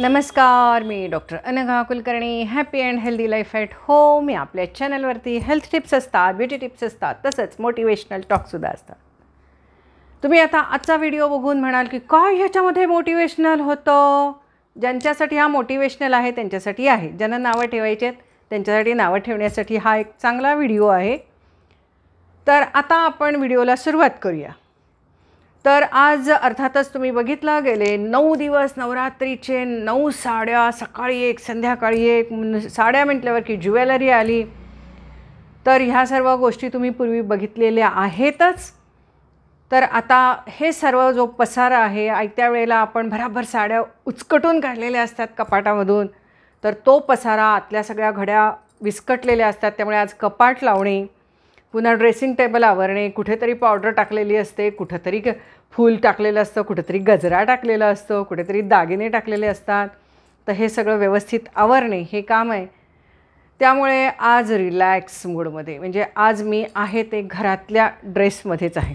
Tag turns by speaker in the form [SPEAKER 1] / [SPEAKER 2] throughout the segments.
[SPEAKER 1] नमस्कार मी doctor Anagha Kulkarni happy and healthy life at home या आपल्या चॅनलवरती हेल्थ टिप्स असतात ब्युटी टिप्स असतात तसंच मोटिवेशनल टॉकसुद्धा असतात तुम्ही आता आजचा व्हिडिओ बघून म्हणाल की काय ह्याच्यामध्ये मोटिवेशनल होतं ज्यांच्यासाठी हा मोटिवेशनल आहे त्यांच्यासाठी आहे ज्यांना नावं ठेवायचे आहेत त्यांच्यासाठी नावं ठेवण्यासाठी हा एक चांगला व्हिडिओ आहे तर आता आपण व्हिडिओला सुरुवात करूया तर आज अर्थातच तुम्ही बघितलं गेले नऊ दिवस नवरात्रीचे नऊ साड्या सकाळी एक संध्याकाळी एक साड्या म्हटल्यावर की ज्वेलरी आली तर ह्या सर्व गोष्टी तुम्ही पूर्वी बघितलेल्या आहेतच तर आता हे सर्व जो पसारा आहे आयत्या वेळेला आपण भराभर साड्या उचकटून काढलेल्या असतात कपाटामधून तर तो पसारा आतल्या सगळ्या घड्या विस्कटलेल्या असतात त्यामुळे आज कपाट लावणे पुन्हा ड्रेसिंग टेबल आवरणे कुठेतरी पावडर टाकलेली असते कुठंतरी फूल टाकलेलं असतं कुठंतरी गजरा टाकलेला असतो कुठेतरी दागिने टाकलेले असतात तर हे सगळं व्यवस्थित आवरणे हे काम आहे त्यामुळे आज रिलॅक्स मूडमध्ये म्हणजे आज मी आहे ते घरातल्या ड्रेसमध्येच आहे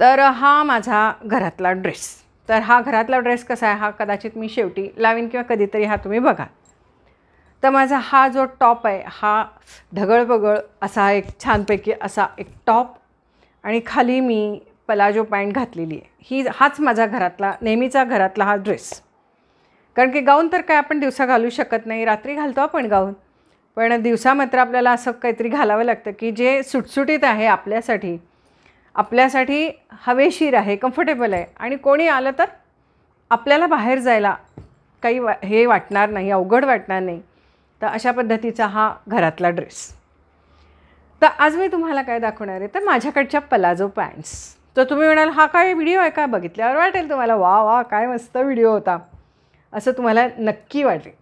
[SPEAKER 1] तर हा माझा घरातला ड्रेस तर हा घरातला ड्रेस कसा आहे हा कदाचित मी शेवटी लावीन किंवा कधीतरी हा तुम्ही बघा तर माझा हा जो टॉप आहे हा ढगळबगळ असा एक छानपैकी असा एक टॉप आणि खाली मी पलाजो पॅन्ट घातलेली आहे ही हाच माझा घरातला नेहमीचा घरातला हा ड्रेस कारण की गाऊन तर काय आपण दिवसा घालू शकत नाही रात्री घालतो आपण गाऊन पण दिवसा मात्र आपल्याला असं काहीतरी घालावं लागतं की जे सुटसुटीत आहे आपल्यासाठी आपल्यासाठी हवेशीर आहे कम्फर्टेबल आहे आणि कोणी आलं तर आपल्याला बाहेर जायला काही वा हे वाटणार नाही अवघड वाटणार नाही तर अशा पद्धतीचा हा घरातला ड्रेस तर आज मी तुम्हाला काय दाखवणार आहे तर माझ्याकडच्या पलाजो पॅन्ट्स तर तुम्ही म्हणाल हा काय व्हिडिओ आहे का बघितल्यावर वाटेल तुम्हाला वा वा काय मस्त व्हिडिओ होता असं तुम्हाला नक्की वाटेल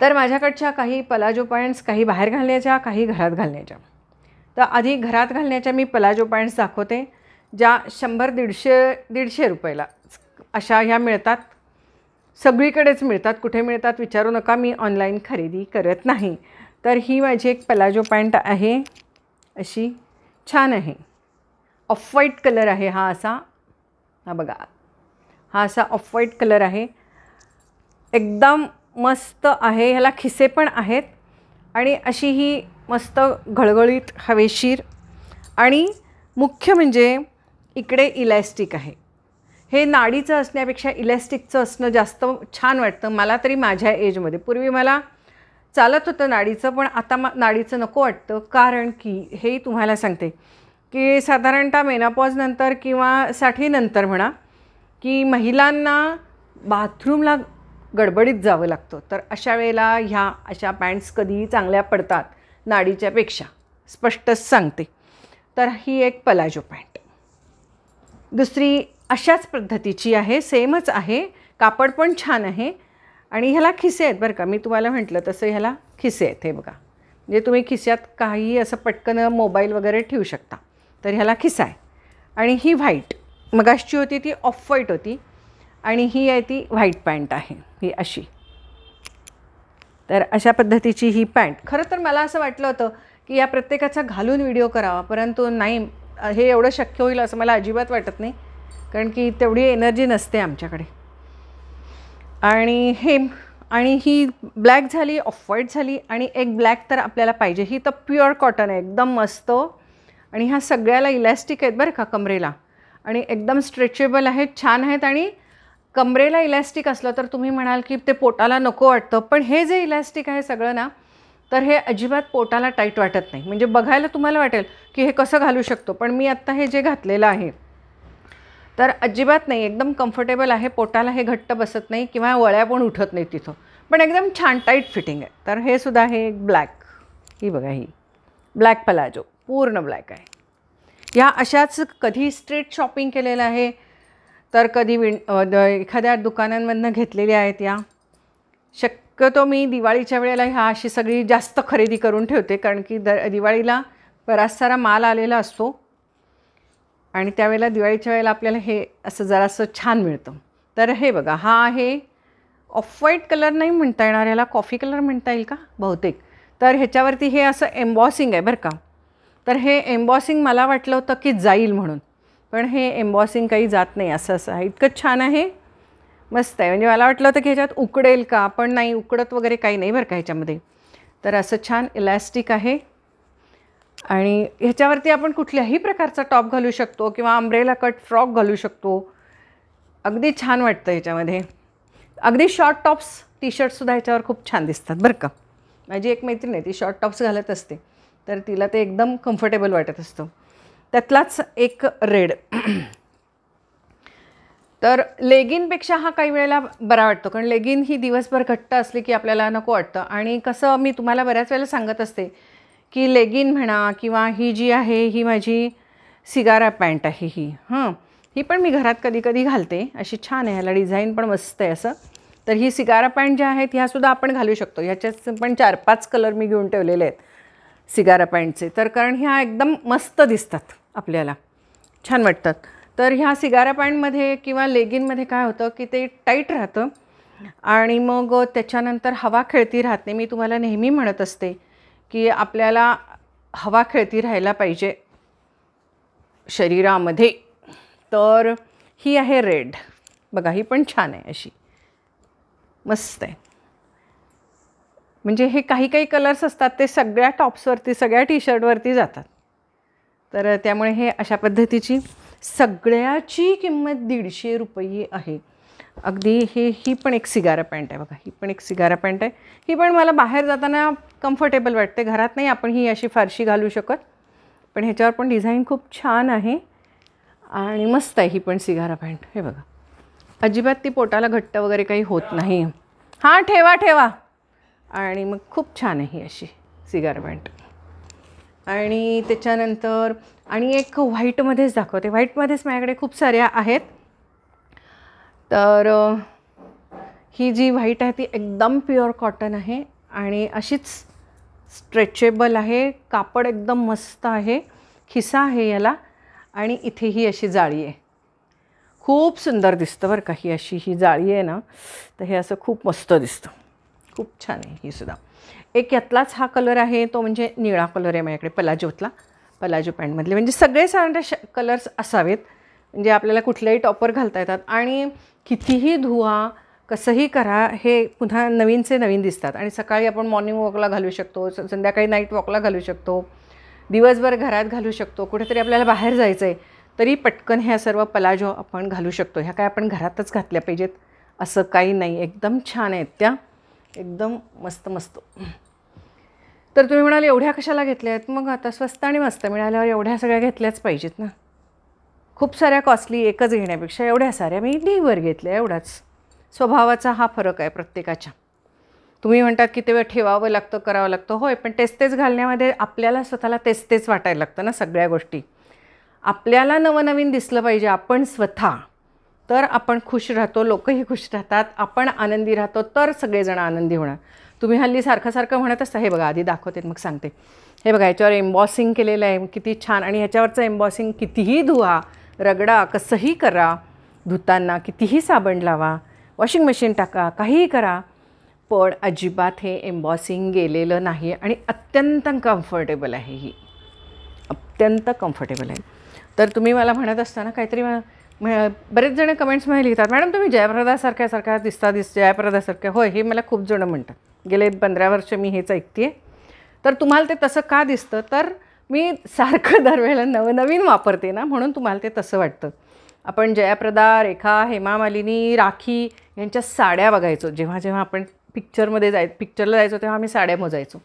[SPEAKER 1] तर माझ्याकडच्या काही पलाजो पॅन्ट्स काही बाहेर घालण्याच्या काही घरात घालण्याच्या तर आधी घरात घालण्याच्या मी पलाजो पॅन्ट्स दाखवते ज्या शंभर दीडशे दीडशे रुपयाला अशा ह्या मिळतात सगळीकडेच मिळतात कुठे मिळतात विचारू नका मी ऑनलाईन खरेदी करत नाही तर ही माझी एक पलाजो पॅन्ट आहे अशी छान आहे ऑफ व्हाईट कलर आहे हा असा हा बघा हा असा ऑफ व्हाईट कलर आहे एकदम मस्त आहे ह्याला खिसे पण आहेत आणि अशी ही मस्त घळघळीत हवेशीर आणि मुख्य म्हणजे इकडे इलॅस्टिक आहे हे नाडीचं असण्यापेक्षा इलॅस्टिकचं असणं जास्त छान वाटतं मला तरी माझ्या एजमध्ये पूर्वी मला चालत होतं नाडीचं पण आता मा नाडीचं नको वाटतं कारण की हे तुम्हाला सांगते की साधारणतः मेनापॉजनंतर किंवा साठीनंतर म्हणा की महिलांना बाथरूमला गडबडीत जावं लागतं तर अशा वेळेला ह्या अशा पॅन्ट्स कधीही चांगल्या पडतात नाडीच्यापेक्षा स्पष्टच सांगते तर ही एक पलाजो पॅन्ट दुसरी अशाच पद्धतीची आहे सेमच आहे कापड पण छान आहे आणि ह्याला खिसे आहेत बरं का मी तुम्हाला म्हटलं तसं ह्याला खिसे आहेत हे बघा म्हणजे तुम्ही खिस्यात काही असं पटकन मोबाईल वगैरे ठेवू शकता तर ह्याला खिसा आहे आणि ही व्हाईट मगाशची होती ती ऑफ व्हाईट होती आणि ही आहे ती व्हाईट पॅन्ट आहे ही अशी तर अशा पद्धतीची ही पॅन्ट खरं तर मला असं वाटलं होतं की या प्रत्येकाचा घालून व्हिडिओ करावा परंतु नाही हे एवढं शक्य होईल असं मला अजिबात वाटत नाही कारण की तेवढी एनर्जी नसते आमच्याकडे आणि हे आणि ही ब्लॅक झाली ऑफ व्हाईट झाली आणि एक ब्लॅक तर आपल्याला पाहिजे ही तर प्युअर कॉटन आहे एकदम मस्त आणि ह्या सगळ्याला इलॅस्टिक आहेत बरं का कमरेला आणि एकदम स्ट्रेचेबल आहेत छान आहेत आणि कमरेला इलॅस्टिक असलं तर तुम्ही म्हणाल की ते पोटाला नको वाटतं पण हे जे इलॅस्टिक आहे सगळं ना तर हे अजिबात पोटाला टाईट वाटत नाही म्हणजे बघायला तुम्हाला वाटेल की हे कसं घालू शकतो पण मी आत्ता हे जे घातलेलं आहे तर अजिबात नाही एकदम कम्फर्टेबल आहे पोटाला हे घट्ट बसत नाही किंवा वळ्या पण उठत नाही तिथं पण एकदम छान टाईट फिटिंग आहे तर हे सुद्धा आहे एक ब्लॅक ही बघा ही ब्लॅक पलाजो पूर्ण ब्लॅक आहे या अशाच कधी स्ट्रीट शॉपिंग केलेलं आहे तर कधी विण एखाद्या दुकानांमधनं घेतलेल्या आहेत या शक्यतो मी दिवाळीच्या वेळेला ह्या अशी सगळी जास्त खरेदी करून ठेवते कारण की द दिवाळीला बराच सारा माल आलेला असतो आणि त्यावेळेला दिवाळीच्या वेळेला आपल्याला हे असं जरासं छान मिळतं तर हे बघा हा आहे ऑफ व्हाईट कलर नाही म्हणता येणार याला कॉफी कलर म्हणता येईल का बहुतेक तर ह्याच्यावरती हे असं एम्बॉसिंग आहे बरं का तर हे एम्बॉसिंग मला वाटलं होतं की जाईल म्हणून पण हे एम्बॉसिंग काही जात नाही असं असं आहे इतकंच छान आहे मस्त आहे म्हणजे मला वाटलं होतं की ह्याच्यात उकडेल का पण नाही उकडत वगैरे काही नाही बरं का ह्याच्यामध्ये तर असं छान इलॅस्टिक आहे आणि ह्याच्यावरती आपण कुठल्याही प्रकारचा टॉप घालू शकतो किंवा आंब्रेला कट फ्रॉक घालू शकतो अगदी छान वाटतं ह्याच्यामध्ये अगदी शॉर्ट टॉप्स टी शर्टसुद्धा ह्याच्यावर खूप छान दिसतात बरं का माझी एक मैत्रीण आहे ती शॉर्ट टॉप्स घालत असते तर तिला ते एकदम कम्फर्टेबल वाटत असतं त्यातलाच एक रेड तर लेगिनपेक्षा हा काही वेळेला बरा वाटतो कारण लेगिन ही दिवसभर घट्ट असली की आपल्याला नको वाटतं आणि कसं मी तुम्हाला बऱ्याच वेळेला सांगत असते की लेगिन म्हणा किंवा ही जी आहे ही माझी सिगारा पॅन्ट आहे ही हां ही पण मी घरात कधी कधी घालते अशी छान आहे ह्याला डिझाईन पण मस्त आहे असं तर ही सिगारा पॅन्ट ज्या आहेत ह्यासुद्धा आपण घालू शकतो ह्याच्याच पण चार पाच कलर मी घेऊन ठेवलेले आहेत सिगारा पॅन्टचे तर कारण ह्या एकदम मस्त दिसतात आपल्याला छान वाटतात तर ह्या सिगारा पॅन्टमध्ये किंवा लेगिनमध्ये काय होतं की ते टाईट राहतं आणि मग त्याच्यानंतर हवा खेळती राहते मी तुम्हाला नेहमी म्हणत असते की आपल्याला हवा खेळती राहायला पाहिजे शरीरामध्ये तर ही आहे रेड बघा ही पण छान आहे अशी मस्त आहे म्हणजे हे काही काही कलर्स असतात ते सगळ्या टॉप्सवरती सगळ्या टी शर्टवरती जातात तर त्यामुळे हे अशा पद्धतीची सगळ्याची किंमत दीडशे रुपये आहे अगदी हे ही पण एक सिगारा पॅन्ट आहे बघा ही पण एक सिगारा पॅन्ट आहे ही पण मला बाहेर जाताना कम्फर्टेबल वाटते घरात नाही आपण ही अशी फारशी घालू शकत पण ह्याच्यावर पण डिझाईन खूप छान आहे आणि मस्त आहे ही पण सिगारा पॅन्ट हे बघा अजिबात ती पोटाला घट्ट वगैरे काही होत नाही हां ठेवा ठेवा आणि मग खूप छान आहे ही अशी सिगारा पॅन्ट आणि त्याच्यानंतर आणि एक व्हाईटमध्येच दाखवते व्हाईटमध्येच माझ्याकडे खूप साऱ्या आहेत तर ही जी व्हाईट आहे ती एकदम प्युअर कॉटन आहे आणि अशीच स्ट्रेचेबल आहे कापड एकदम मस्त आहे खिसा आहे याला आणि इथे ही अशी जाळी आहे खूप सुंदर दिसतं बरं का ही अशी ही जाळी आहे ना तर हे असं खूप मस्त दिसतं खूप छान आहे ही सुद्धा एक यातलाच हा कलर आहे तो म्हणजे निळा कलर आहे माझ्याकडे पलाजोतला पलाजो पॅन्टमधले म्हणजे सगळे सारे श कलर्स असावेत म्हणजे आपल्याला कुठलेही टॉपर घालता येतात आणि कितीही धुवा कसंही करा हे पुन्हा नवीनचे नवीन दिसतात आणि सकाळी आपण मॉर्निंग वॉकला घालू शकतो संध्याकाळी नाईट वॉकला घालू शकतो दिवसभर घरात घालू शकतो कुठेतरी आपल्याला बाहेर जायचं आहे तरी पटकन ह्या सर्व पलाजो आपण घालू शकतो ह्या काय आपण घरातच घातल्या पाहिजेत असं काही नाही एकदम छान आहेत त्या एकदम मस्त मस्त तर तुम्ही म्हणाल एवढ्या कशाला घेतल्या आहेत मग आता स्वस्त आणि मस्त मिळाल्यावर एवढ्या सगळ्या घेतल्याच पाहिजेत ना खूप साऱ्या कॉस्टली एकच घेण्यापेक्षा एवढ्या साऱ्या मी डीवर घेतल्या एवढाच स्वभावाचा हा फरक आहे प्रत्येकाच्या तुम्ही म्हणतात की तेव्हा ठेवावं लागतं करावं लागतं होय पण तेच तेच घालण्यामध्ये आपल्याला स्वतःला तेच वाटायला लागतं ना सगळ्या गोष्टी आपल्याला नवनवीन दिसलं पाहिजे आपण स्वतः तर आपण खुश राहतो लोकही खुश राहतात आपण आनंदी राहतो तर सगळेजण आनंदी होणार तुम्ही हल्ली सारखं सारखं म्हणत असता हे बघा आधी दाखवते मग सांगते हे बघा ह्याच्यावर एम्बॉसिंग केलेलं आहे किती छान आणि ह्याच्यावरचं एम्बॉसिंग कितीही धुवा रगडा कसंही करा धुताना कितीही साबण लावा वॉशिंग मशीन टाका काहीही करा पण अजिबात हे एम्बॉसिंग गेलेलं नाही आणि अत्यंत कम्फर्टेबल आहे ही अत्यंत कम्फर्टेबल आहे तर तुम्ही मला म्हणत असताना काहीतरी बरेच जण कमेंट्समध्ये लिहितात मॅडम तुम्ही जयप्रदासारख्या सारख्या दिसता दिस जयप्रदासारख्या होय हे मला खूप जणं म्हणतात गेले पंधरा वर्ष मी हेच ऐकते तर तुम्हाला ते तसं का दिसतं तर मी सारखं दरवेळेला नवनवीन वापरते ना म्हणून तुम्हाला ते तसं वाटतं आपण जयाप्रदा रेखा हेमा मालिनी राखी यांच्या साड्या बघायचो जेव्हा जेव्हा आपण पिक्चरमध्ये जाय पिक्चरला जायचो तेव्हा आम्ही साड्या मोजायचो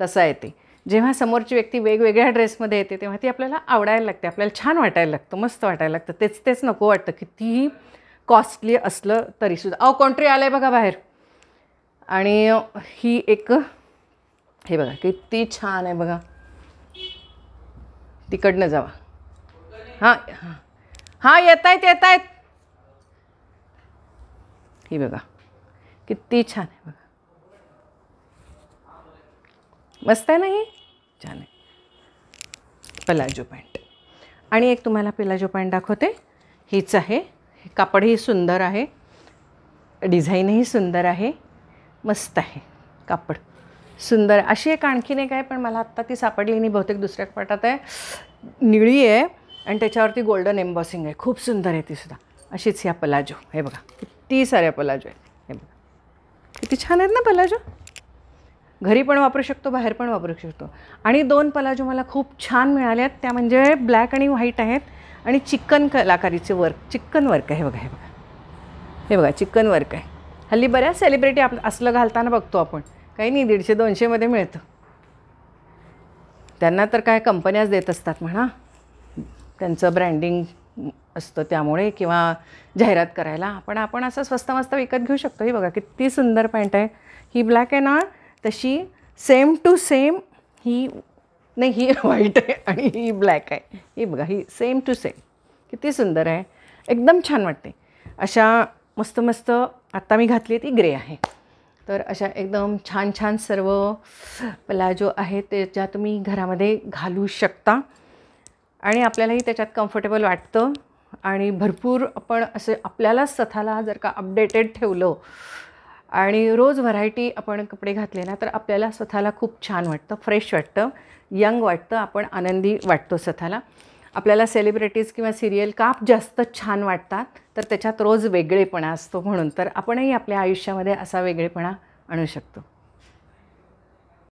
[SPEAKER 1] तसं येते जेव्हा समोरची व्यक्ती वेगवेगळ्या ड्रेसमध्ये येते तेव्हा ती आपल्याला आवडायला लागते आपल्याला छान वाटायला लागतं मस्त वाटायला लागतं तेच तेच नको वाटतं कितीही कॉस्टली असलं तरीसुद्धा अहो कॉन्ट्री आलं आहे बघा बाहेर आणि ही एक हे बघा किती छान आहे बघा तिकडनं जावा हां हां येत आहेत येत आहेत ही बघा किती छान आहे बघा मस्त आहे ना ही छान आहे पलाजो पॅन्ट आणि एक तुम्हाला पिलाजो पॅन्ट दाखवते हीच आहे कापडही सुंदर आहे डिझाईनही सुंदर आहे मस्त आहे कापड सुंदर अशी एक आणखीन एक आहे पण मला आत्ता ती सापडली आणि बहुतेक दुसऱ्या पाटात आहे निळी आहे आणि त्याच्यावरती गोल्डन एम्बॉसिंग आहे खूप सुंदर आहे सुद्धा अशीच ह्या पलाजो हे बघा किती साऱ्या पलाजो आहेत हे बघा किती छान आहेत ना पलाजो घरी पण वापरू शकतो बाहेर पण वापरू शकतो आणि दोन पलाजो मला खूप छान मिळाल्या आहेत त्या म्हणजे ब्लॅक आणि व्हाईट आहेत आणि चिकन कलाकारीचे वर्क चिकन वर्क आहे बघा हे बघा हे बघा चिकन वर्क आहे हल्ली बऱ्याच सेलिब्रिटी आप असलं घालताना बघतो आपण काही नाही दीडशे दोनशेमध्ये मिळतं त्यांना तर काय कंपन्याच देत असतात म्हणा त्यांचं ब्रँडिंग असतं त्यामुळे किंवा जाहिरात करायला पण आपण असं स्वस्त मस्त विकत घेऊ शकतो ही बघा किती सुंदर पॅन्ट आहे ही ब्लॅक आहे ना तशी सेम टू सेम ही नाही ही व्हाईट आहे आणि ही ब्लॅक आहे ही बघा ही सेम टू सेम किती सुंदर आहे एकदम छान वाटते अशा मस्त मस्त आत्ता मी घातली ती ग्रे आहे तर अशा एकदम छान छान सर्व प्लाजो आहेत त्याच्या तुम्ही घरामध्ये घालू शकता आणि आपल्यालाही त्याच्यात कम्फर्टेबल वाटतं आणि भरपूर आपण असे आपल्याला स्वतःला जर का अपडेटेड ठेवलं आणि रोज व्हरायटी आपण कपडे घातले ना तर आपल्याला स्वतःला खूप छान वाटतं फ्रेश वाटतं यंग वाटतं आपण आनंदी वाटतो स्वतःला आपल्याला सेलिब्रिटीज किंवा सिरियल काप जास्त छान वाटतात तर त्याच्यात रोज वेगळेपणा असतो म्हणून तर आपणही आपल्या आयुष्यामध्ये असा वेगळेपणा आणू शकतो